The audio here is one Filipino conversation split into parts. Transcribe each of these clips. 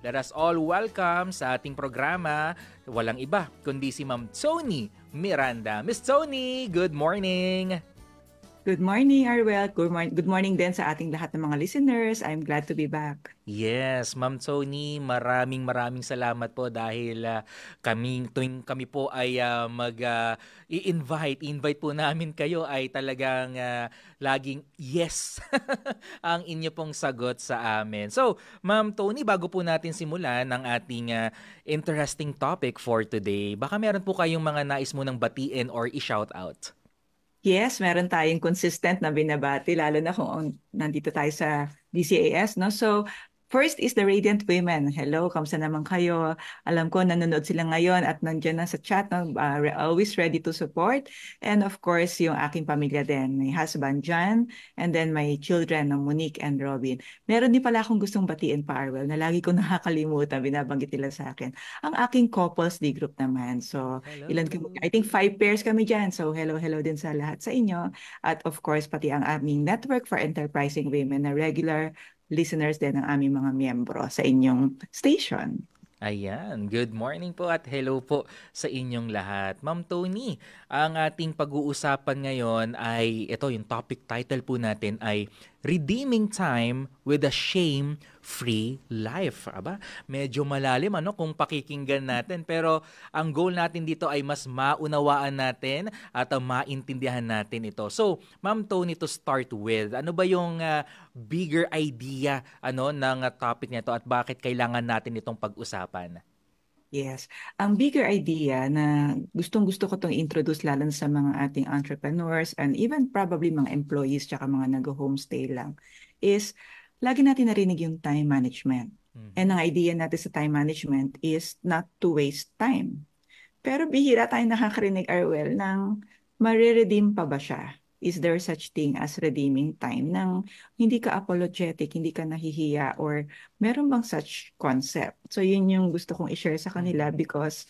Let us all welcome sa ating programa, walang iba kundi si Ma'am Tony Miranda. Miss Tony, good morning! Good morning, Arwel. Good, mor- good morning din sa ating lahat ng mga listeners. I'm glad to be back. Yes, Ma'am Tony, maraming maraming salamat po dahil uh, ah, kami tuwing kami po ay uh, mag uh, i-invite, invite po namin kayo ay talagang uh, laging yes ang inyo pong sagot sa amin. So, Ma'am Tony, bago po natin simulan ang ating uh, interesting topic for today, baka meron po kayong mga nais mo ng batiin or i-shout out. Yes, meron tayong consistent na binabati lalo na kung nandito tayo sa DCAS no. So First is the Radiant Women. Hello, kamusta naman kayo? Alam ko nanonood sila ngayon at nandiyan na sa chat. No? Uh, always ready to support. And of course, yung aking pamilya din. My husband, John, and then my children, no, Monique and Robin. Meron din pala akong gustong batiin, pa, Parwell, na lagi ko nakakalimutan, binabanggit nila sa akin. Ang aking couples D group naman. So, hello. ilan kami? I think five pairs kami dyan. So, hello, hello din sa lahat sa inyo. At of course, pati ang aming network for enterprising women na regular listeners din ng aming mga miyembro sa inyong station. Ayan, good morning po at hello po sa inyong lahat. Ma'am Tony, ang ating pag-uusapan ngayon ay ito yung topic title po natin ay redeeming time with a shame-free life. Aba, medyo malalim ano kung pakikinggan natin. Pero ang goal natin dito ay mas maunawaan natin at uh, maintindihan natin ito. So, Ma'am Tony, to start with, ano ba yung uh, bigger idea ano ng uh, topic nito at bakit kailangan natin itong pag-usapan? Yes. Ang bigger idea na gustong-gusto ko itong introduce lalo na sa mga ating entrepreneurs and even probably mga employees tsaka mga nag-homestay lang is lagi natin narinig yung time management. Mm-hmm. And ang idea natin sa time management is not to waste time. Pero bihira tayo nakakarinig, Arwel, ng marire-redeem pa ba siya? is there such thing as redeeming time nang hindi ka apologetic, hindi ka nahihiya or meron bang such concept? So yun yung gusto kong i-share sa kanila mm-hmm. because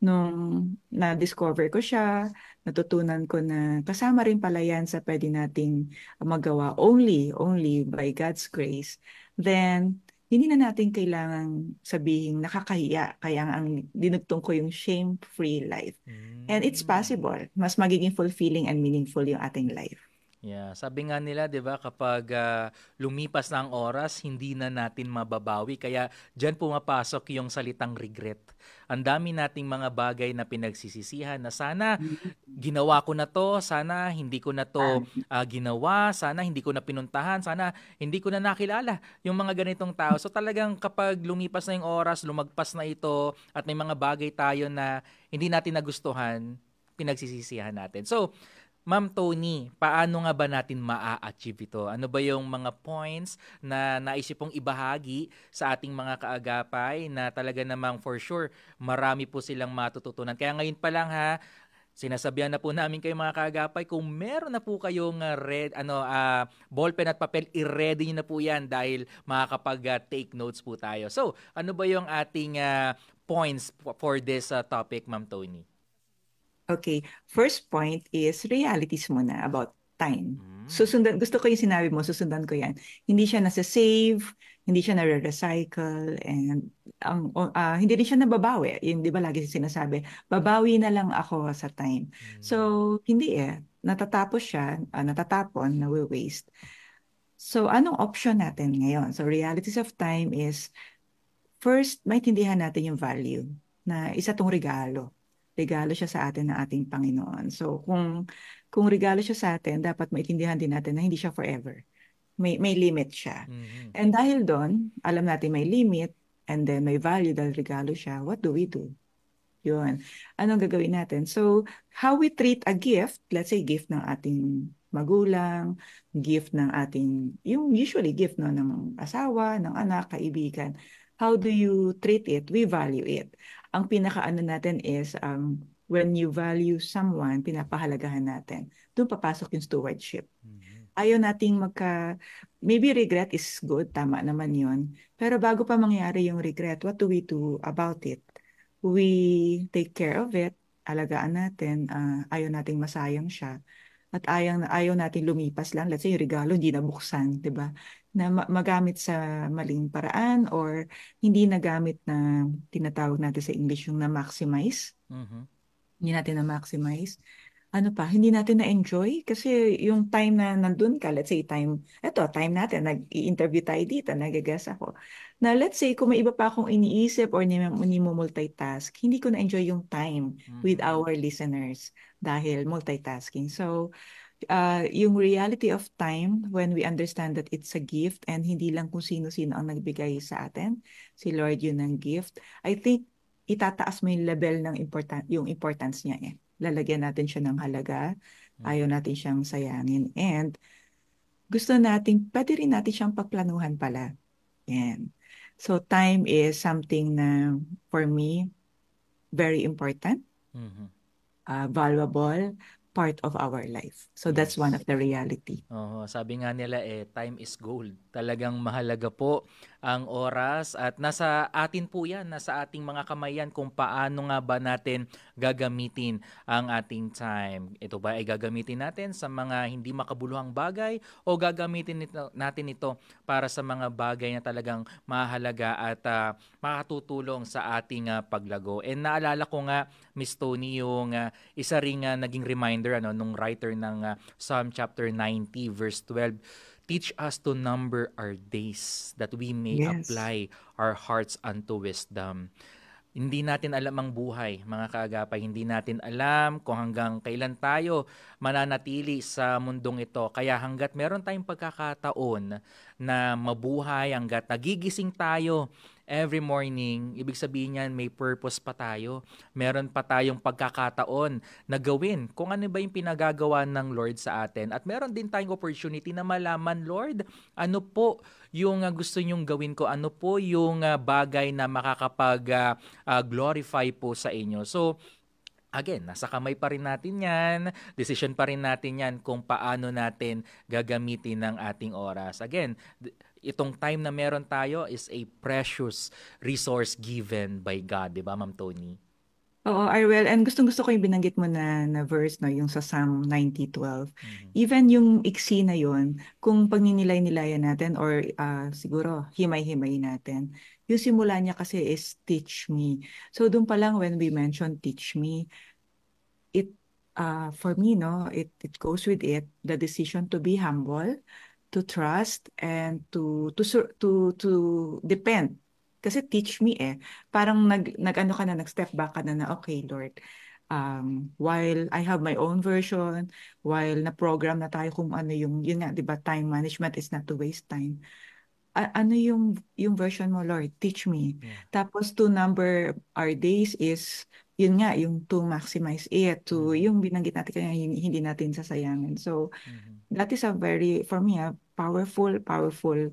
nung na-discover ko siya, natutunan ko na kasama rin pala yan sa pwede nating magawa only, only by God's grace, then hindi na natin kailangang sabihin nakakahiya. Kaya ang dinugtong ko yung shame-free life. Mm. And it's hmm. possible. Mas magiging fulfilling and meaningful yung ating life. Yeah, sabi nga nila 'di ba kapag uh, lumipas na ang oras, hindi na natin mababawi. Kaya diyan pumapasok yung salitang regret. Ang dami nating mga bagay na pinagsisisihan na sana ginawa ko na 'to, sana hindi ko na 'to uh, ginawa, sana hindi ko na pinuntahan, sana hindi ko na nakilala yung mga ganitong tao. So talagang kapag lumipas na yung oras, lumagpas na ito at may mga bagay tayo na hindi natin nagustuhan, pinagsisisihan natin. So, Ma'am Tony, paano nga ba natin ma achieve ito? Ano ba yung mga points na naisip pong ibahagi sa ating mga kaagapay na talaga namang for sure marami po silang matututunan. Kaya ngayon pa lang ha, sinasabihan na po namin kayo mga kaagapay kung meron na po kayong ah, red ano uh, ballpen at papel i-ready niyo na po 'yan dahil makakapag ah, take notes po tayo. So, ano ba yung ating uh, points for this uh, topic, Ma'am Tony? Okay, first point is realities muna about time. Hmm. Susundan, gusto ko yung sinabi mo, susundan ko yan. Hindi siya nasa-save, hindi siya nare-recycle, and ang, uh, hindi rin siya nababawi. Yung di ba lagi sinasabi, babawi na lang ako sa time. Hmm. So, hindi eh. Natatapos siya, uh, natatapon, nawi-waste. So, anong option natin ngayon? So, realities of time is, first, maintindihan natin yung value na isa tong regalo regalo siya sa atin ng ating Panginoon. So kung kung regalo siya sa atin, dapat maintindihan din natin na hindi siya forever. May may limit siya. Mm-hmm. And dahil doon, alam natin may limit and then may value dahil regalo siya. What do we do? Yun. Anong gagawin natin? So, how we treat a gift, let's say gift ng ating magulang, gift ng ating, yung usually gift no, ng asawa, ng anak, kaibigan how do you treat it? We value it. Ang pinakaano natin is um, when you value someone, pinapahalagahan natin. Doon papasok yung stewardship. mm Ayaw nating magka... Maybe regret is good, tama naman yon. Pero bago pa mangyari yung regret, what do we do about it? We take care of it, alagaan natin, uh, ayaw nating masayang siya at ayaw, ayaw natin lumipas lang, let's say yung regalo hindi nabuksan, di ba? Na magamit sa maling paraan or hindi nagamit na tinatawag natin sa English yung na-maximize. Mm-hmm. Hindi natin na-maximize ano pa, hindi natin na-enjoy kasi yung time na nandun ka, let's say time, eto, time natin, nag-interview tayo dito, nag-guess ako. Na let's say, kung may iba pa akong iniisip or ni, ni mo multitask, hindi ko na-enjoy yung time mm-hmm. with our listeners dahil multitasking. So, uh, yung reality of time when we understand that it's a gift and hindi lang kung sino-sino ang nagbigay sa atin, si Lord yun ang gift, I think itataas mo yung level ng important yung importance niya eh. Lalagyan natin siya ng halaga, mm. ayaw natin siyang sayangin and gusto natin, pwede rin natin siyang pagplanuhan pala. Yan. So time is something na for me very important. Mm-hmm uh, valuable part of our life. So yes. that's one of the reality. Oo, sabi nga nila eh, time is gold. Talagang mahalaga po ang oras at nasa atin po yan, nasa ating mga kamay yan kung paano nga ba natin gagamitin ang ating time. Ito ba ay gagamitin natin sa mga hindi makabuluhang bagay o gagamitin ito, natin ito para sa mga bagay na talagang mahalaga at uh, makatutulong sa ating uh, paglago. And naalala ko nga Miss Tony yung uh, isa ring uh, naging reminder ano nung writer ng uh, Psalm chapter 90 verse 12 Teach us to number our days that we may yes. apply our hearts unto wisdom. Hindi natin alam ang buhay, mga kaagapay. Hindi natin alam kung hanggang kailan tayo mananatili sa mundong ito. Kaya hanggat meron tayong pagkakataon na mabuhay, hanggat nagigising tayo every morning, ibig sabihin niyan may purpose pa tayo. Meron pa tayong pagkakataon na gawin kung ano ba yung pinagagawa ng Lord sa atin. At meron din tayong opportunity na malaman, Lord, ano po yung uh, gusto niyong gawin ko? Ano po yung uh, bagay na makakapag-glorify ah, uh, po sa inyo? So, Again, nasa kamay pa rin natin yan. Decision pa rin natin yan kung paano natin gagamitin ng ating oras. Again, itong time na meron tayo is a precious resource given by God, di ba, Ma'am Tony? Oo, I will. And gustong-gusto ko yung binanggit mo na, na verse, no, yung sa Psalm 90.12. Mm-hmm. Even yung iksi na yun, kung pagninilay-nilayan natin or uh, siguro himay-himay natin, yung simula niya kasi is teach me. So doon pa lang when we mention teach me, it uh, for me, no, it, it goes with it, the decision to be humble, to trust and to to to to depend kasi teach me eh parang nag nagano ka na nag step back ka na na okay lord um while I have my own version while na program na tayo kung ano yung yun nga 'di ba time management is not to waste time A- ano yung yung version mo lord teach me yeah. tapos to number our days is yun nga yung to maximize it to mm-hmm. yung binanggit natin kaya hindi natin sasayangin so mm-hmm that is a very, for me, a powerful, powerful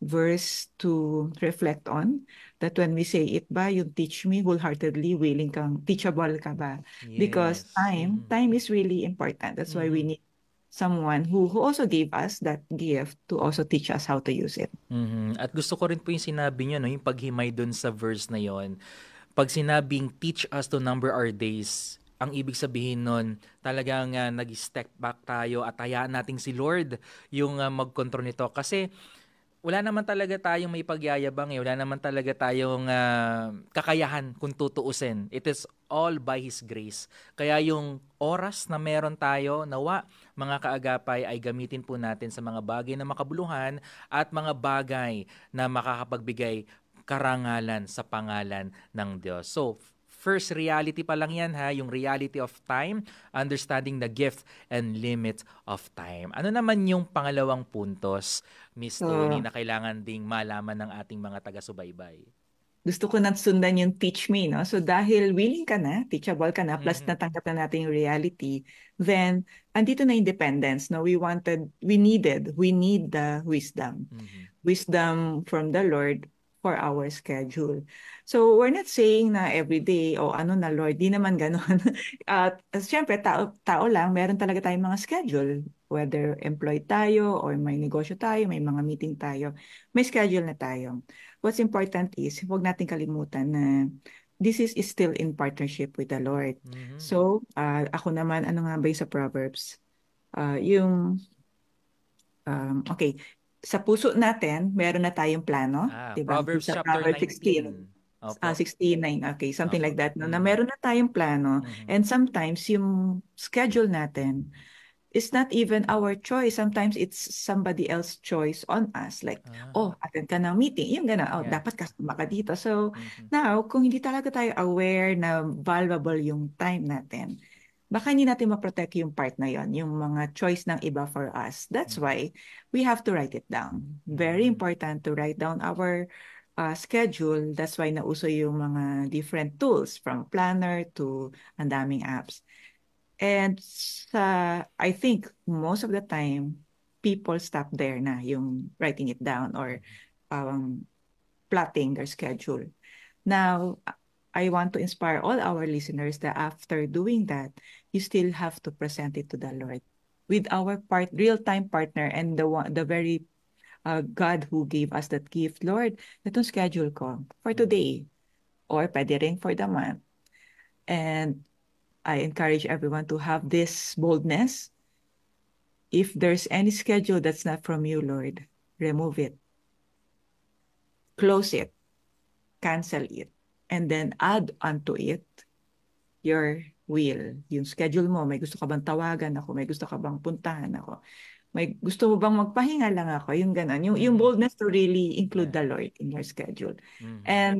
verse to reflect on that when we say it ba you teach me wholeheartedly willing kang teachable ka ba yes. because time mm. time is really important that's mm. why we mm. need someone who, who also gave us that gift to also teach us how to use it. Mm-hmm. At gusto ko rin po yung sinabi niyo, no, yung paghimay doon sa verse na yon. Pag sinabing teach us to number our days, ang ibig sabihin nun, talagang uh, nag-step back tayo at hayaan nating si Lord yung uh, mag-control nito. Kasi wala naman talaga tayong may pagyayabang eh. Wala naman talaga tayong uh, kakayahan kung tutuusin. It is all by His grace. Kaya yung oras na meron tayo, nawa mga kaagapay ay gamitin po natin sa mga bagay na makabuluhan at mga bagay na makakapagbigay karangalan sa pangalan ng Diyos. So, First reality pa lang yan ha, yung reality of time, understanding the gift and limit of time. Ano naman yung pangalawang puntos, Miss hmm. Tony, mm. na kailangan ding malaman ng ating mga taga-subaybay? Gusto ko nang sundan yung teach me, no? So dahil willing ka na, teachable ka na, plus mm-hmm. natanggap na natin yung reality, then andito na independence, no? We wanted, we needed, we need the wisdom. Mm-hmm. Wisdom from the Lord for our schedule. So we're not saying na everyday o oh, ano na Lord, di naman ganoon. At uh, siyempre, tao, tao lang, meron talaga tayong mga schedule. Whether employed tayo or may negosyo tayo, may mga meeting tayo, may schedule na tayo. What's important is, huwag natin kalimutan na this is, is still in partnership with the Lord. Mm-hmm. So, uh, ako naman, ano nga ba sa Proverbs? Uh, yung, um, okay, sa puso natin, meron na tayong plano. Ah, diba? Proverbs sa chapter Proverbs 19. Opo. Uh, ah, 69, okay, something Opo. like that, no, na mm-hmm. meron na tayong plano. Mm-hmm. And sometimes yung schedule natin is not even our choice. Sometimes it's somebody else's choice on us. Like, ah. oh, attend ka ng meeting. Yung gana, oh, yeah. dapat kasama ka dito. So, mm-hmm. now, kung hindi talaga tayo aware na valuable yung time natin, baka hindi natin maprotect yung part na yon, yung mga choice ng iba for us. That's mm-hmm. why we have to write it down. Very mm-hmm. important to write down our uh, schedule, that's why nauso yung mga different tools from planner to ang daming apps. And sa, I think most of the time, people stop there na yung writing it down or um, plotting their schedule. Now, I want to inspire all our listeners that after doing that, you still have to present it to the Lord with our part real-time partner and the one the very uh, God who gave us that gift, Lord, itong schedule ko for today or pwede rin for the month. And I encourage everyone to have this boldness. If there's any schedule that's not from you, Lord, remove it. Close it. Cancel it. And then add unto it your will. Yung schedule mo, may gusto ka bang tawagan ako, may gusto ka bang puntahan ako may gusto mo bang magpahinga lang ako? Yung ganun. Yung, yung mm-hmm. boldness to really include the Lord in your schedule. Mm-hmm. And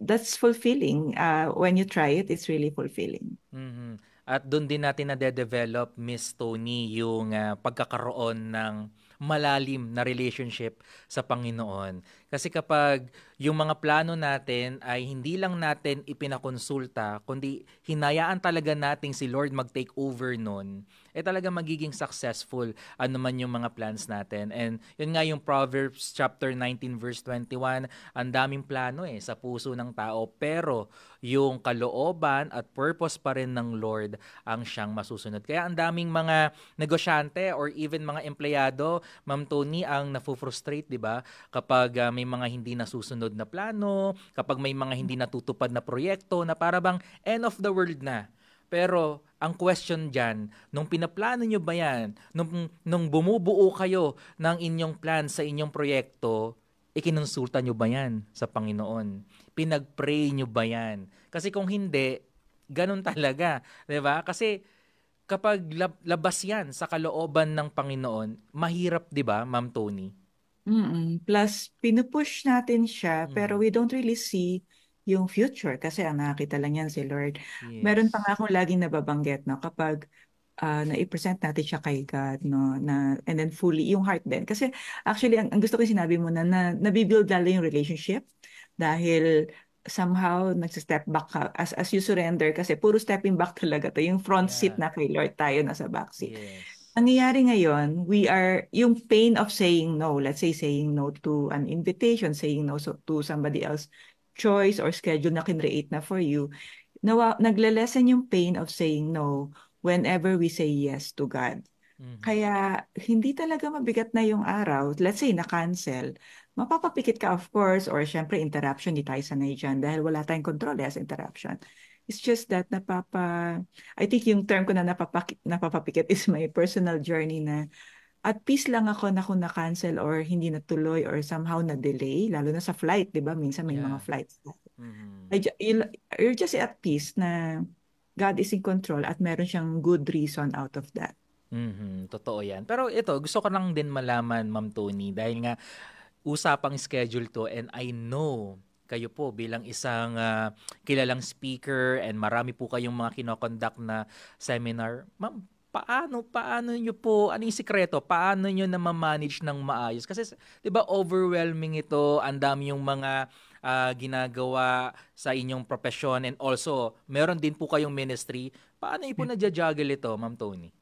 that's fulfilling. Uh, when you try it, it's really fulfilling. Mm-hmm. At doon din natin na-develop, Miss Tony, yung uh, pagkakaroon ng malalim na relationship sa Panginoon. Kasi kapag yung mga plano natin ay hindi lang natin ipinakonsulta, kundi hinayaan talaga natin si Lord mag-take over nun, eh talaga magiging successful ano man yung mga plans natin. And yun nga yung Proverbs chapter 19 verse 21, ang daming plano eh sa puso ng tao, pero yung kalooban at purpose pa rin ng Lord ang siyang masusunod. Kaya ang daming mga negosyante or even mga empleyado, Ma'am Tony, ang nafufrustrate, di ba? Kapag um, may mga hindi nasusunod na plano, kapag may mga hindi natutupad na proyekto na para bang end of the world na. Pero ang question dyan, nung pinaplano nyo ba yan, nung, nung bumubuo kayo ng inyong plan sa inyong proyekto, ikinonsulta nyo ba yan sa Panginoon? Pinagpray nyo ba yan? Kasi kung hindi, ganun talaga. ba diba? Kasi kapag labas yan sa kalooban ng Panginoon, mahirap, di ba, Ma'am Tony? Mm, plus pinu-push natin siya pero mm. we don't really see yung future kasi ang nakakita lang yan si Lord. Meron pa nga akong laging nababanggit no kapag ah, nai-present natin siya kay God no na and then fully yung heart din kasi actually ang, ang gusto ko sinabi mo na, na nabibuild lalo yung relationship dahil somehow nagsa-step back ka as as you surrender kasi puro stepping back talaga to yung front seat na kay Lord tayo nasa back seat. Yes nangyayari ngayon, we are, yung pain of saying no, let's say saying no to an invitation, saying no so, to somebody else choice or schedule na kinreate na for you, nawa, nagle yung pain of saying no whenever we say yes to God. Mm-hmm. Kaya hindi talaga mabigat na yung araw, let's say na-cancel, mapapapikit ka of course or syempre interruption ni Tyson sanay dyan dahil wala tayong control as interruption. It's just that napapa, I think yung term ko na napapakit, napapapikit is my personal journey na at peace lang ako na kung na-cancel or hindi natuloy or somehow na-delay, lalo na sa flight, di ba? Minsan may yeah. mga flights. Mm-hmm. I, you're just at peace na God is in control at meron siyang good reason out of that. Mm-hmm. Totoo yan. Pero ito, gusto ko lang din malaman, Ma'am Tony, dahil nga usapang schedule to and I know kayo po bilang isang uh, kilalang speaker and marami po kayong mga kinoconduct na seminar. Ma'am, paano paano niyo po ano yung sikreto paano niyo na manage ng maayos kasi 'di ba overwhelming ito ang dami yung mga uh, ginagawa sa inyong profession and also meron din po kayong ministry paano ipo hmm. na-juggle ito Ma'am Tony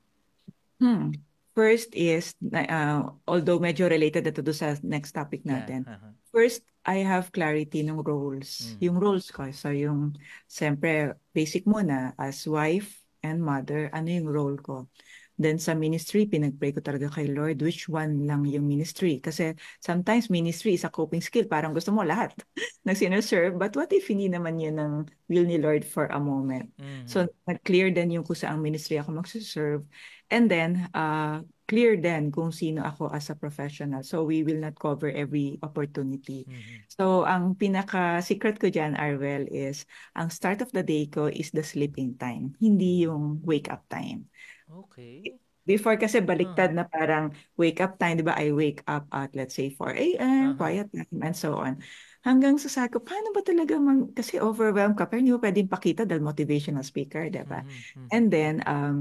hmm. First is uh, although medyo related ito do sa next topic natin yeah, uh-huh first, I have clarity ng roles. Mm. Yung roles ko. So, yung, siyempre, basic muna, as wife and mother, ano yung role ko? Then sa ministry, pinag-pray ko talaga kay Lord, which one lang yung ministry? Kasi sometimes ministry is a coping skill. Parang gusto mo lahat na sinerserve. But what if hindi naman yun ang will ni Lord for a moment? Mm-hmm. So, nag-clear din yung kung saang ministry ako magsiserve. And then, uh, clear then kung sino ako as a professional. So we will not cover every opportunity. Mm-hmm. So ang pinaka secret ko diyan Arwel is ang start of the day ko is the sleeping time, hindi yung wake up time. Okay. Before kasi baliktad uh-huh. na parang wake up time, 'di ba? I wake up at let's say 4 a.m., uh-huh. quiet time and so on. Hanggang sa sabi paano ba talaga man, kasi overwhelmed ka, pero hindi mo pwedeng pakita dahil motivational speaker, di ba? Mm-hmm. mm-hmm. And then, um,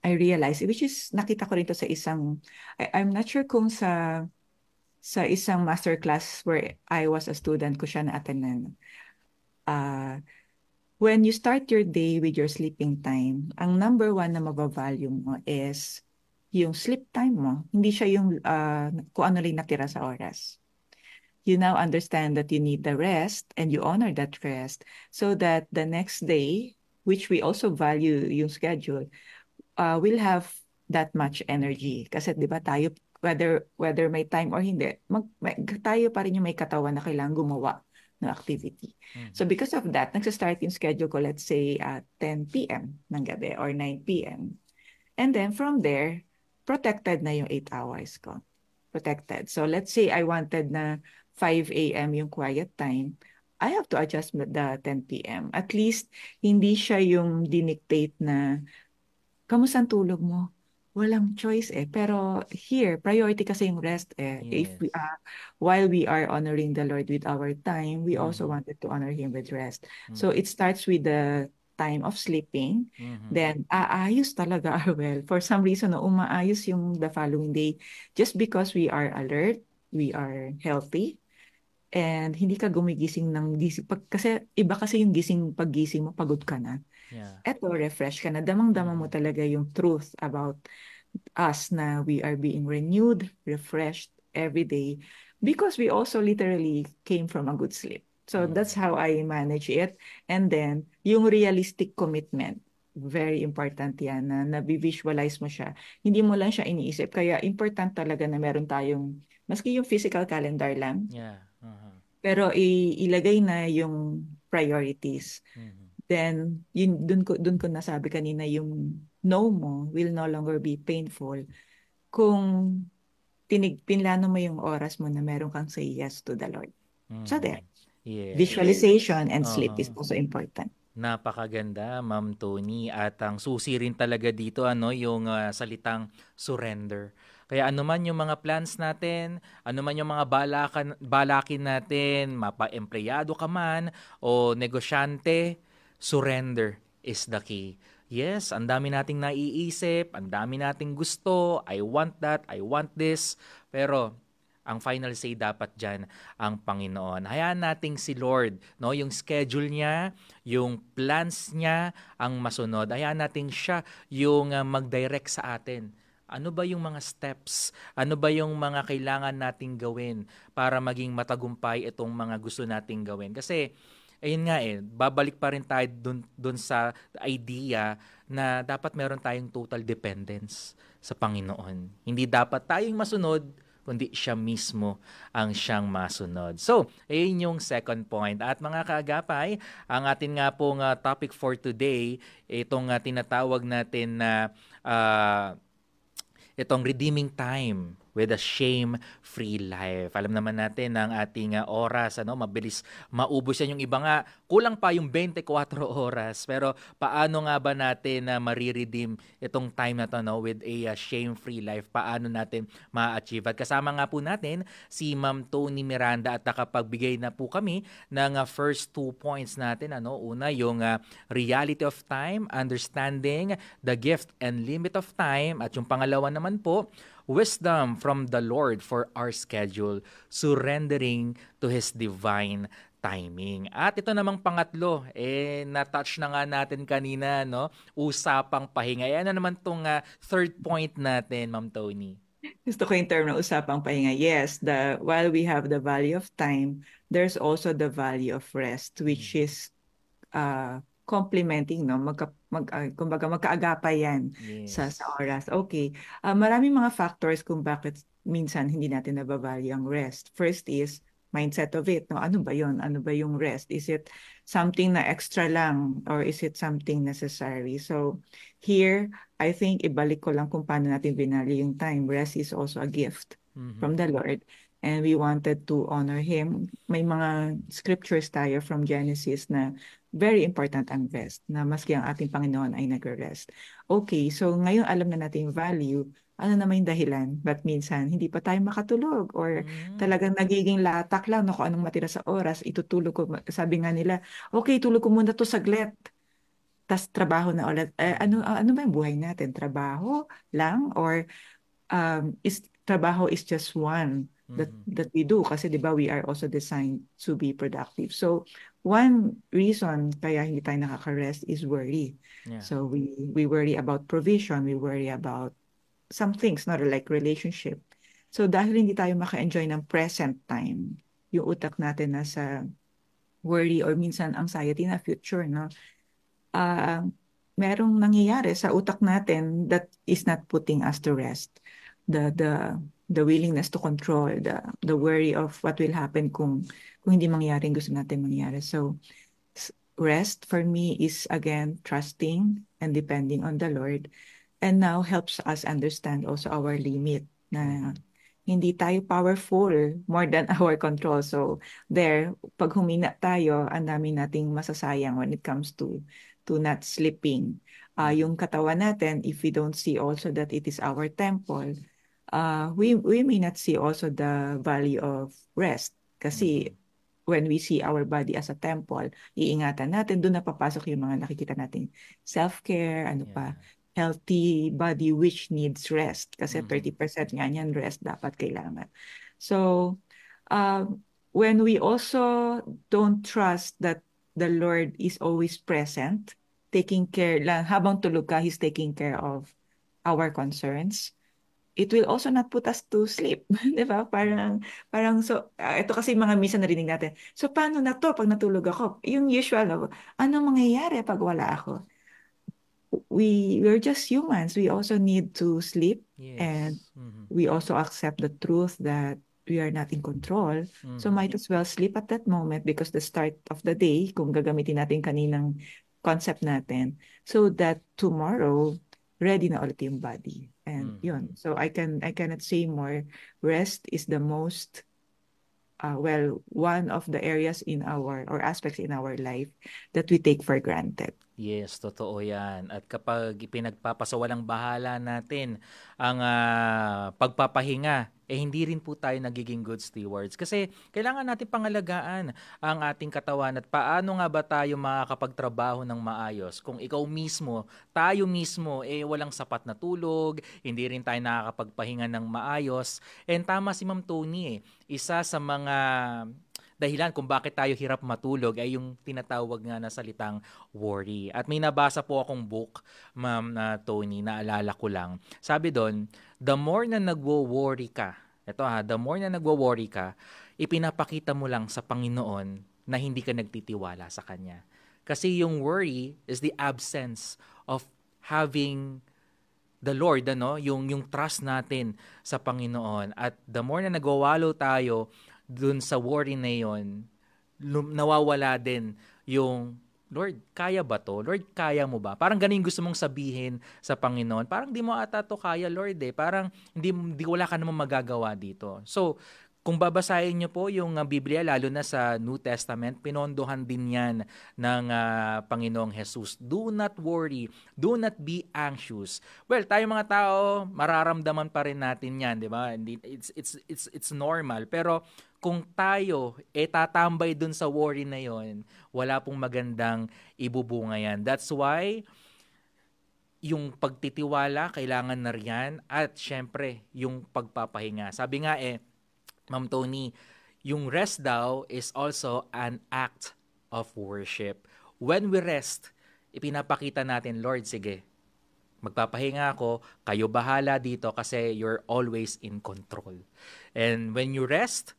I realized, which is nakita ko rin to sa isang, I, I'm not sure kung sa sa isang masterclass where I was a student ko siya na-attendan. Uh, when you start your day with your sleeping time, ang number one na mabavalue mo is yung sleep time mo. Hindi siya yung uh, kung ano lang natira sa oras. You now understand that you need the rest and you honor that rest so that the next day, which we also value yung schedule, uh, will have that much energy. Kasi 'di ba tayo whether whether may time or hindi, mag, may, tayo pa rin yung may katawan na kailangan gumawa ng activity. Mm-hmm. So because of that, nagsa-start yung schedule ko let's say at 10 p.m. ng gabi or 9 p.m. And then from there, protected na yung 8 hours ko. Protected. So let's say I wanted na 5 a.m. yung quiet time, I have to adjust the 10 p.m. At least hindi siya yung dinictate na kamusta ang tulog mo? Walang choice eh. Pero here, priority kasi yung rest eh. Yes. If we, are, ah, while we are honoring the Lord with our time, we mm also mm-hmm. wanted to honor Him with rest. mm So mm-hmm. it starts with the time of sleeping, mm-hmm. then aayos talaga our ah, well. For some reason, no, umaayos yung the following day just because we are alert, we are healthy, and hindi ka gumigising ng gising. Pag, kasi iba kasi yung gising paggising mo, pagod ka na. Yeah. Eto, refresh ka na. Damang-dama mo mm. talaga yung truth about us na we are being renewed, refreshed every day because we also literally came from a good sleep. So mm-hmm. that's how I manage it. And then, yung realistic commitment very important yan na nabivisualize mo siya. Hindi mo lang siya iniisip. Kaya important talaga na meron tayong, maski yung physical calendar lang. Yeah. Uh-huh. Pero i- ilagay na yung priorities. Mm-hmm then yun dun ko dun ko nasabi kanina yung no mo will no longer be painful kung tinig pinlano mo yung oras mo na meron kang say yes to the Lord. Mm. So there. Yeah. Visualization and uh-huh. sleep uh-huh. is also important. Napakaganda, Ma'am Tony. At ang susi rin talaga dito ano yung uh, salitang surrender. Kaya ano man yung mga plans natin, ano man yung mga balakan, balakin natin, mapa-empleyado ka man o negosyante, surrender is the key. Yes, ang dami nating naiisip, ang dami nating gusto, I want that, I want this, pero ang final say dapat diyan ang Panginoon. Hayaan nating si Lord, no, yung schedule niya, yung plans niya ang masunod. Hayaan nating siya yung uh, mag-direct sa atin. Ano ba yung mga steps? Ano ba yung mga kailangan nating gawin para maging matagumpay itong mga gusto nating gawin? Kasi ayun nga eh, babalik pa rin tayo dun, dun sa idea na dapat meron tayong total dependence sa Panginoon. Hindi dapat tayong masunod, kundi siya mismo ang siyang masunod. So, ayun yung second point. At mga kaagapay, ang atin nga pong uh, topic for today, itong uh, tinatawag natin na uh, itong redeeming time with a shame-free life. Alam naman natin ng ating uh, oras, ano, mabilis maubos yan. Yung iba nga, kulang pa yung 24 oras. Pero paano nga ba natin na uh, mariredeem itong time na to no, with a uh, shame-free life? Paano natin ma-achieve? At kasama nga po natin si Ma'am Tony Miranda at nakapagbigay na po kami ng uh, first two points natin. Ano? Una, yung uh, reality of time, understanding the gift and limit of time. At yung pangalawa naman po, wisdom from the Lord for our schedule, surrendering to His divine timing. At ito namang pangatlo, eh, na-touch na nga natin kanina, no? Usapang pahinga. Eh, ano naman tong uh, third point natin, Ma'am Tony? Gusto ko yung term na usapang pahinga. Yes, the, while we have the value of time, there's also the value of rest, which hmm. is uh, ah, complementing, no? Magka, mag uh, kumbaga magkaagapay yan yes. sa sa oras. Okay. Uh, maraming mga factors kung bakit minsan hindi natin nababali ang rest. First is mindset of it. No? Ano ba yon Ano ba yung rest? Is it something na extra lang or is it something necessary? So here, I think ibalik ko lang kung paano natin binali yung time. Rest is also a gift mm-hmm. from the Lord and we wanted to honor Him. May mga scriptures tayo from Genesis na very important ang rest, na maski ang ating Panginoon ay nagre-rest. Okay, so ngayon alam na natin yung value, ano naman yung dahilan? But minsan, hindi pa tayo makatulog or mm. talagang nagiging latak lang, no, kung anong matira sa oras, itutulog ko. Sabi nga nila, okay, tulog ko muna to saglit. Tapos trabaho na ulit. Eh, ano, ah, ano ba yung buhay natin? Trabaho lang or um, is, trabaho is just one that mm-hmm. that we do kasi 'di ba we are also designed to be productive. So one reason kaya hindi tayo nakaka-rest is worry. Yeah. So we we worry about provision, we worry about some things, not like relationship. So dahil hindi tayo maka-enjoy ng present time, yung utak natin nasa worry or minsan anxiety na future, no? Uh, merong nangyayari sa utak natin that is not putting us to rest. The the the willingness to control, the, the worry of what will happen kung, kung hindi mangyari yung gusto natin mangyari. So, rest for me is again trusting and depending on the Lord and now helps us understand also our limit na hindi tayo powerful more than our control. So there, pag humina tayo, ang dami nating masasayang when it comes to to not sleeping. Uh, yung katawan natin, if we don't see also that it is our temple, uh, we we may not see also the value of rest kasi mm-hmm. when we see our body as a temple, iingatan natin doon napapasok yung mga nakikita natin self-care, ano yeah. pa, healthy body which needs rest kasi mm-hmm. 30% nga niyan rest dapat kailangan. So uh, when we also don't trust that the Lord is always present, taking care lang habang tulog ka, he's taking care of our concerns it will also not put us to sleep. di ba? Parang, parang so, uh, ito kasi mga misa narinig natin. So, paano na to pag natulog ako? Yung usual, ano, ano mangyayari pag wala ako? We, we're just humans. We also need to sleep yes. and mm-hmm. we also accept the truth that we are not in control. Mm-hmm. So, might as well sleep at that moment because the start of the day, kung gagamitin natin kaninang concept natin, so that tomorrow, ready na ulit yung body. And mm yun. So I can I cannot say more. Rest is the most uh, well, one of the areas in our or aspects in our life that we take for granted. Yes, totoo yan. At kapag pinagpapasawalang bahala natin ang uh, pagpapahinga, eh hindi rin po tayo nagiging good stewards. Kasi kailangan natin pangalagaan ang ating katawan at paano nga ba tayo makakapagtrabaho ng maayos kung ikaw mismo, tayo mismo, eh walang sapat na tulog, hindi rin tayo nakakapagpahinga ng maayos. And tama si Ma'am Tony eh, isa sa mga dahilan kung bakit tayo hirap matulog ay yung tinatawag nga na salitang worry. At may nabasa po akong book, Ma'am uh, Tony, naalala ko lang. Sabi doon, the more na nagwo-worry ka, ito ha, the more na nagwo-worry ka, ipinapakita mo lang sa Panginoon na hindi ka nagtitiwala sa Kanya. Kasi yung worry is the absence of having the Lord, ano, yung, yung trust natin sa Panginoon. At the more na nagwawalo tayo dun sa worry na yon, nawawala din yung Lord, kaya ba to? Lord, kaya mo ba? Parang ganun gusto mong sabihin sa Panginoon. Parang di mo ata to kaya, Lord eh. Parang hindi, hindi wala ka namang magagawa dito. So, kung babasahin niyo po yung uh, Biblia, lalo na sa New Testament, pinondohan din yan ng uh, Panginoong Jesus. Do not worry. Do not be anxious. Well, tayo mga tao, mararamdaman pa rin natin yan, di ba? It's, it's, it's, it's normal. Pero kung tayo eh tatambay dun sa worry na yon, wala pong magandang ibubunga yan. That's why yung pagtitiwala kailangan na riyan at syempre yung pagpapahinga. Sabi nga eh Ma'am Tony, yung rest daw is also an act of worship. When we rest, ipinapakita natin, Lord, sige, magpapahinga ako, kayo bahala dito kasi you're always in control. And when you rest,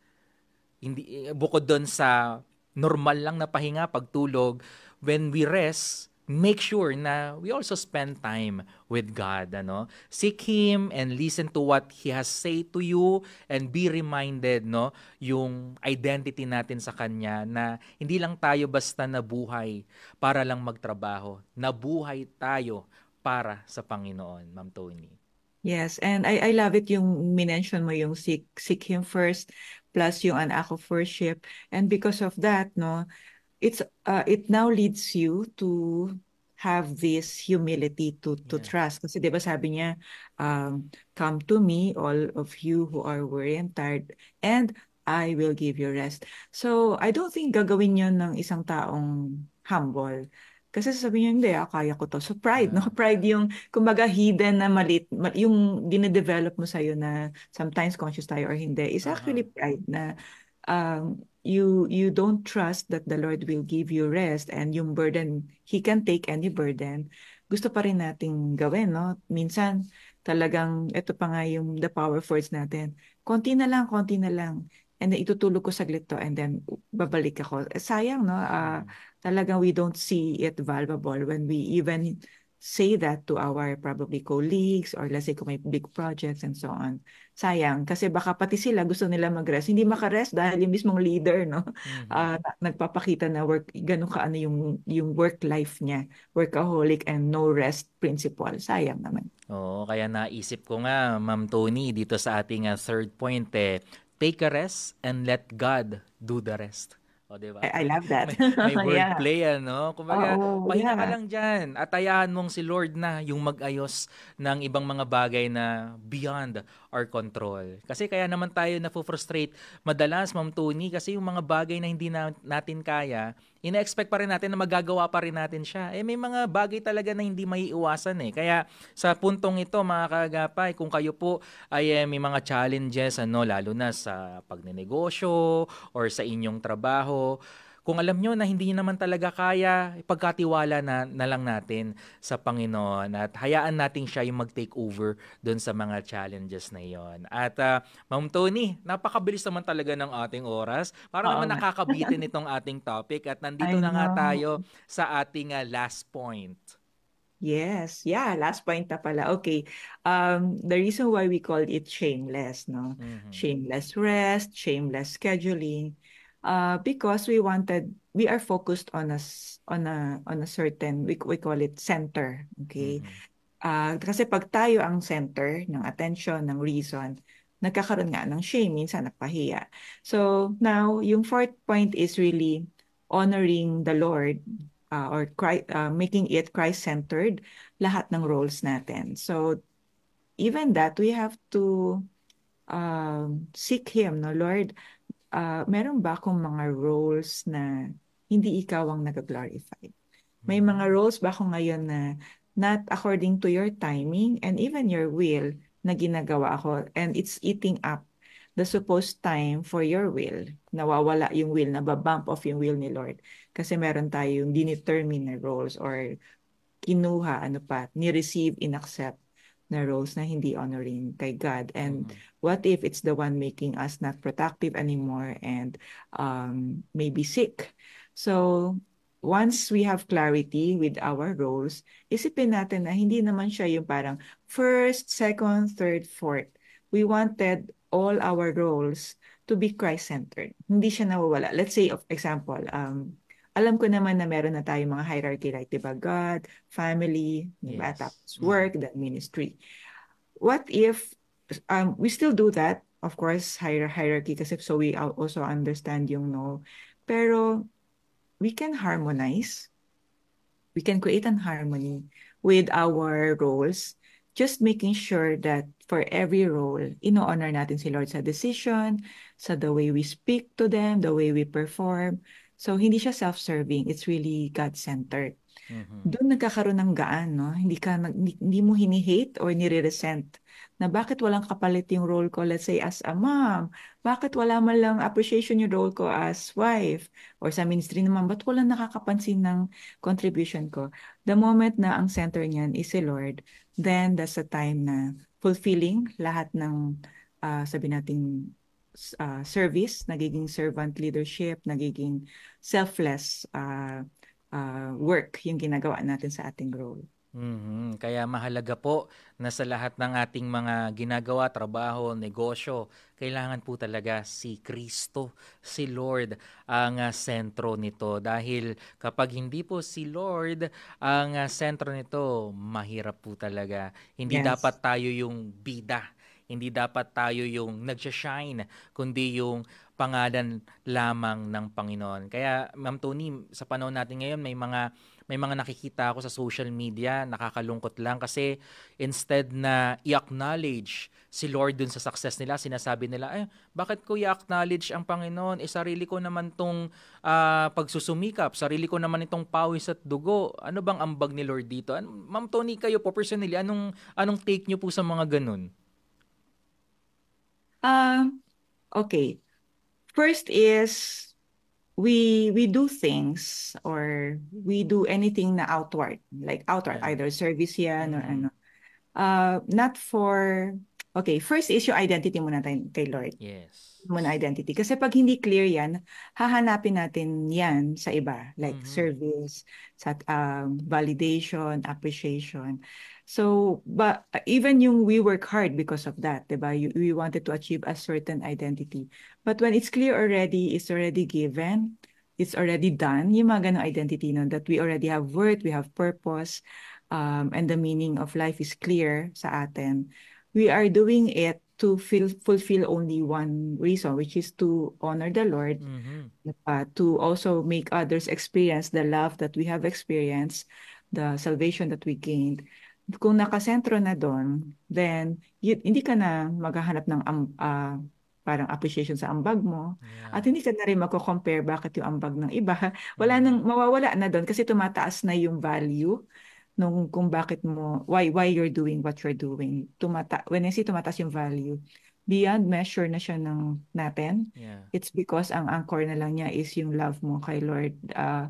hindi, eh, bukod doon sa normal lang na pahinga, pagtulog, when we rest, make sure na we also spend time with God. Ano? Seek Him and listen to what He has say to you and be reminded no, yung identity natin sa Kanya na hindi lang tayo basta nabuhay para lang magtrabaho. Nabuhay tayo para sa Panginoon, Ma'am Tony. Yes, and I, I love it yung minention mo yung seek, seek Him first plus yung an act of worship. And because of that, no, it's uh, it now leads you to have this humility to to yeah. trust kasi 'di ba sabi niya um, come to me all of you who are weary and tired and I will give you rest. So I don't think gagawin 'yon ng isang taong humble. Kasi sasabihin niya, hindi, ah, kaya ko to. So pride, no? Pride yung, kumbaga, hidden na malit, yung dinedevelop mo sa'yo na sometimes conscious tayo or hindi, is uh-huh. actually pride na um, you you don't trust that the Lord will give you rest and yung burden, He can take any burden. Gusto pa rin nating gawin, no? Minsan, talagang, ito pa nga yung the power force natin. Konti na lang, konti na lang and then itutulog ko saglit to and then babalik ako. Sayang, no? Uh, talagang we don't see it valuable when we even say that to our probably colleagues or let's say kung may big projects and so on. Sayang, kasi baka pati sila gusto nila mag-rest. Hindi makarest dahil yung mismong leader, no? Mm-hmm. Uh, nagpapakita na work, ganun ka ano yung, yung work life niya. Workaholic and no rest principle. Sayang naman. Oo, kaya naisip ko nga, Ma'am Tony, dito sa ating ah, third point, eh, take a rest and let God do the rest. O, oh, di ba? I, I love that. May, may wordplay, yeah. ano? Kumbaga, oh, pahinga yeah. ka lang dyan. At ayahan mong si Lord na yung mag-ayos ng ibang mga bagay na beyond our control. Kasi kaya naman tayo na frustrate madalas, Ma'am Tony, kasi yung mga bagay na hindi na, natin kaya, ina-expect pa rin natin na magagawa pa rin natin siya. Eh may mga bagay talaga na hindi maiiwasan eh. Kaya sa puntong ito mga kagapay, kung kayo po ay eh, may mga challenges ano lalo na sa pagnenegosyo or sa inyong trabaho, kung alam nyo na hindi nyo naman talaga kaya, ipagkatiwala na, na lang natin sa Panginoon at hayaan natin siya yung mag-take over doon sa mga challenges na yon. At uh, Ma'am Tony, napakabilis naman talaga ng ating oras. Para naman nakakabitin itong ating topic at nandito na nga tayo sa ating uh, last point. Yes, yeah, last point na pala. Okay. Um the reason why we call it shameless, no? Mm-hmm. Shameless rest, shameless scheduling, uh, because we wanted we are focused on a on a on a certain we, we call it center okay mm-hmm. uh, kasi pag tayo ang center ng attention ng reason nagkakaroon nga ng shame minsan napahiya so now yung fourth point is really honoring the lord uh, or Christ, uh, ah, making it Christ centered lahat ng roles natin so even that we have to um, seek him no lord uh, meron ba akong mga roles na hindi ikaw ang nag-glorify? May hmm. mga roles ba ako ngayon na not according to your timing and even your will na ginagawa ako and it's eating up the supposed time for your will. Nawawala yung will, nababump off yung will ni Lord. Kasi meron tayong dinetermine na roles or kinuha, ano pa, ni-receive, in-accept na roles na hindi honoring kay God. And mm-hmm. what if it's the one making us not productive anymore and um, maybe sick? So once we have clarity with our roles, isipin natin na hindi naman siya yung parang first, second, third, fourth. We wanted all our roles to be Christ-centered. Hindi siya nawawala. Let's say, of example, um, alam ko naman na meron na tayong mga hierarchy like, di ba, God, family, yes. tapos mm-hmm. work, then ministry. What if, um, we still do that, of course, hierarchy, kasi so we also understand yung no, pero we can harmonize, we can create an harmony with our roles, just making sure that for every role, ino-honor natin si Lord sa decision, sa the way we speak to them, the way we perform, So hindi siya self-serving, it's really God-centered. Mm-hmm. Doon nagkakaroon ng gaan, no? Hindi ka nag, hindi, hindi mo hinihate or nire-resent na bakit walang kapalit yung role ko let's say as a mom, bakit wala man lang appreciation yung role ko as wife or sa ministry naman ba't wala nakakapansin ng contribution ko. The moment na ang center niyan is si Lord, then that's the time na fulfilling lahat ng uh, sabi nating uh, service, nagiging servant leadership, nagiging selfless uh, uh, work yung ginagawa natin sa ating role. Mm-hmm. Kaya mahalaga po na sa lahat ng ating mga ginagawa, trabaho, negosyo, kailangan po talaga si Kristo, si Lord ang sentro nito. Dahil kapag hindi po si Lord ang sentro nito, mahirap po talaga. Hindi yes. dapat tayo yung bida hindi dapat tayo yung nagsha-shine, kundi yung pangalan lamang ng Panginoon. Kaya, Ma'am Tony, sa panahon natin ngayon, may mga may mga nakikita ako sa social media, nakakalungkot lang kasi instead na i-acknowledge si Lord dun sa success nila, sinasabi nila, eh, bakit ko i-acknowledge ang Panginoon? Eh, sarili ko naman tong uh, pagsusumikap, sarili ko naman itong pawis at dugo. Ano bang ambag ni Lord dito? Ma'am Tony, kayo po personally, anong, anong take nyo po sa mga ganun? Uh, okay. First is we we do things or we do anything na outward, like outward, yeah. either service yan mm-hmm. or ano. Uh, not for, okay, first is yung identity muna tayo kay Lord. Yes. Muna identity. Kasi pag hindi clear yan, hahanapin natin yan sa iba. Like mm-hmm. service, sa um, validation, appreciation. So, but uh, even yung we work hard because of that, diba? You, we wanted to achieve a certain identity. But when it's clear already, it's already given, it's already done, yung mga ganong identity nun, that we already have worth, we have purpose, um, and the meaning of life is clear sa atin, we are doing it to feel, fulfill only one reason, which is to honor the Lord, mm-hmm. uh, to also make others experience the love that we have experienced, the salvation that we gained, kung nakasentro na doon, then y- hindi ka na maghahanap ng um, uh, parang appreciation sa ambag mo yeah. at hindi ka na rin magko-compare bakit yung ambag ng iba. Wala mm. nang mawawala na doon kasi tumataas na yung value nung kung bakit mo why why you're doing what you're doing. Tumata when I say tumataas yung value beyond measure na siya ng natin. Yeah. It's because ang anchor na lang niya is yung love mo kay Lord uh,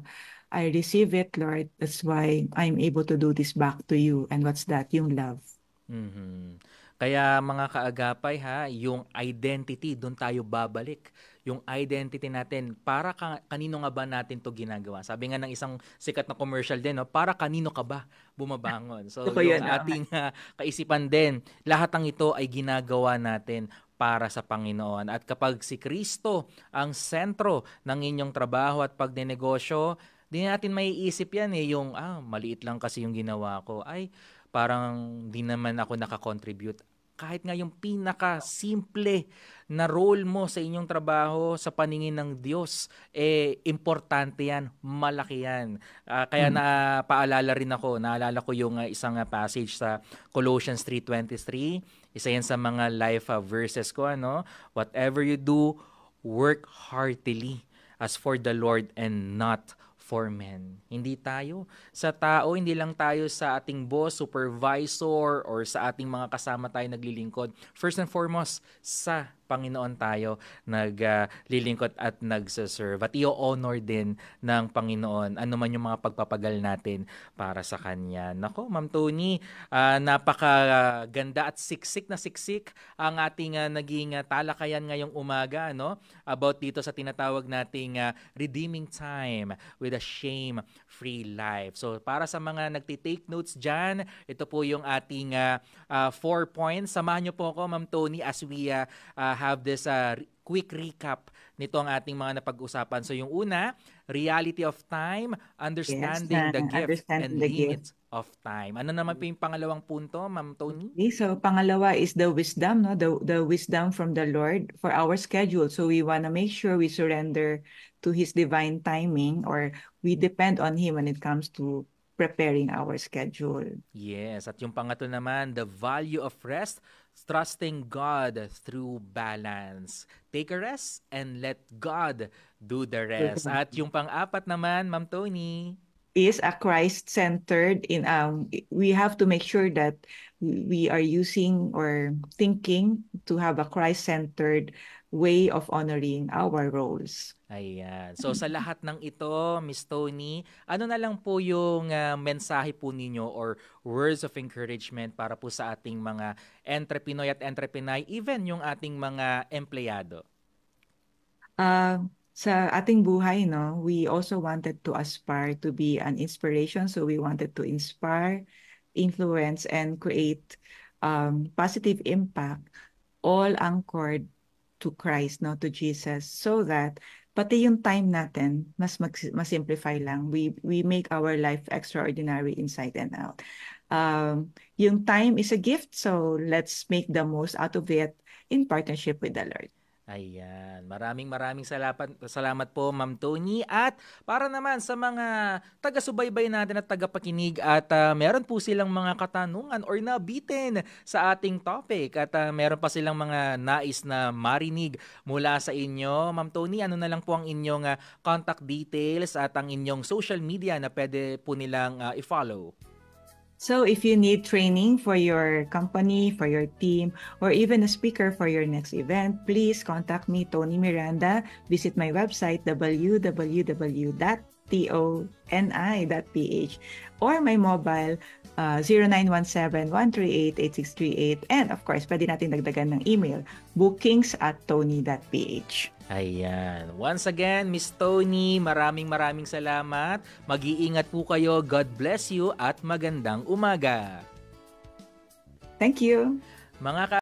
I receive it, Lord. That's why I'm able to do this back to you. And what's that? Yung love. Mm-hmm. Kaya mga kaagapay ha, yung identity, doon tayo babalik. Yung identity natin, para ka, kanino nga ba natin to ginagawa? Sabi nga ng isang sikat na commercial din, no? para kanino ka ba bumabangon? So yung ating uh, kaisipan din, lahat ng ito ay ginagawa natin para sa Panginoon. At kapag si Kristo ang sentro ng inyong trabaho at pagnenegosyo, Di natin maiisip yan eh, yung, ah, maliit lang kasi yung ginawa ko. Ay, parang di naman ako nakakontribute. Kahit nga yung pinaka-simple na role mo sa inyong trabaho sa paningin ng Diyos, eh, importante yan, malaki yan. Uh, kaya hmm. na paalala rin ako, naalala ko yung uh, isang uh, passage sa Colossians 3.23, isa yan sa mga life uh, verses ko, ano? Whatever you do, work heartily as for the Lord and not for men. Hindi tayo sa tao, hindi lang tayo sa ating boss, supervisor, or sa ating mga kasama tayo naglilingkod. First and foremost, sa Panginoon tayo naglilingkod ah, uh, at nagsaserve. At i-honor din ng Panginoon ano man yung mga pagpapagal natin para sa Kanya. Nako, Ma'am Tony, uh, napakaganda at siksik na siksik ang ating uh, naging uh, talakayan ngayong umaga no? about dito sa tinatawag nating uh, redeeming time with a shame-free life. So para sa mga nagtitake notes dyan, ito po yung ating uh, uh, four points. Samahan niyo po ako, Ma'am Tony, as we uh, uh, have this uh, quick recap nito ang ating mga napag-usapan. So yung una, reality of time, understanding yes, the gift understand and the limits gift. of time. Ano naman po yung pangalawang punto, Ma'am Tony? Okay, so pangalawa is the wisdom, no? The the wisdom from the Lord for our schedule. So we want to make sure we surrender to his divine timing or we depend on him when it comes to preparing our schedule. Yes, at yung pangatlo naman, the value of rest trusting God through balance. Take a rest and let God do the rest. At yung pang-apat naman, Ma'am Tony, is a Christ-centered in um we have to make sure that we are using or thinking to have a Christ-centered way of honoring our roles. Ayan. So sa lahat ng ito, Miss Tony, ano na lang po yung uh, mensahe po ninyo or words of encouragement para po sa ating mga entrepinoy at entrepinay, even yung ating mga empleyado? Uh, sa ating buhay, no, we also wanted to aspire to be an inspiration. So we wanted to inspire, influence, and create um, positive impact all anchored to Christ, no, to Jesus, so that pati yung time natin, mas mag, simplify lang. We, we make our life extraordinary inside and out. Um, yung time is a gift, so let's make the most out of it in partnership with the Lord. Ayan, maraming maraming salamat, salamat po Ma'am Tony at para naman sa mga taga-subaybay natin at taga-pakinig at uh, meron po silang mga katanungan or nabitin sa ating topic at uh, meron pa silang mga nais na marinig mula sa inyo. Ma'am Tony, ano na lang po ang inyong uh, contact details at ang inyong social media na pwede po nilang uh, i-follow? So if you need training for your company, for your team, or even a speaker for your next event, please contact me, Tony Miranda. Visit my website, www.toni.ph or my mobile uh, ah, 0917-138-8638. And of course, pwede natin dagdagan ng email, bookings at tony.ph. Ayan. Once again, Miss Tony, maraming maraming salamat. Mag-iingat po kayo. God bless you at magandang umaga. Thank you. Mga ka-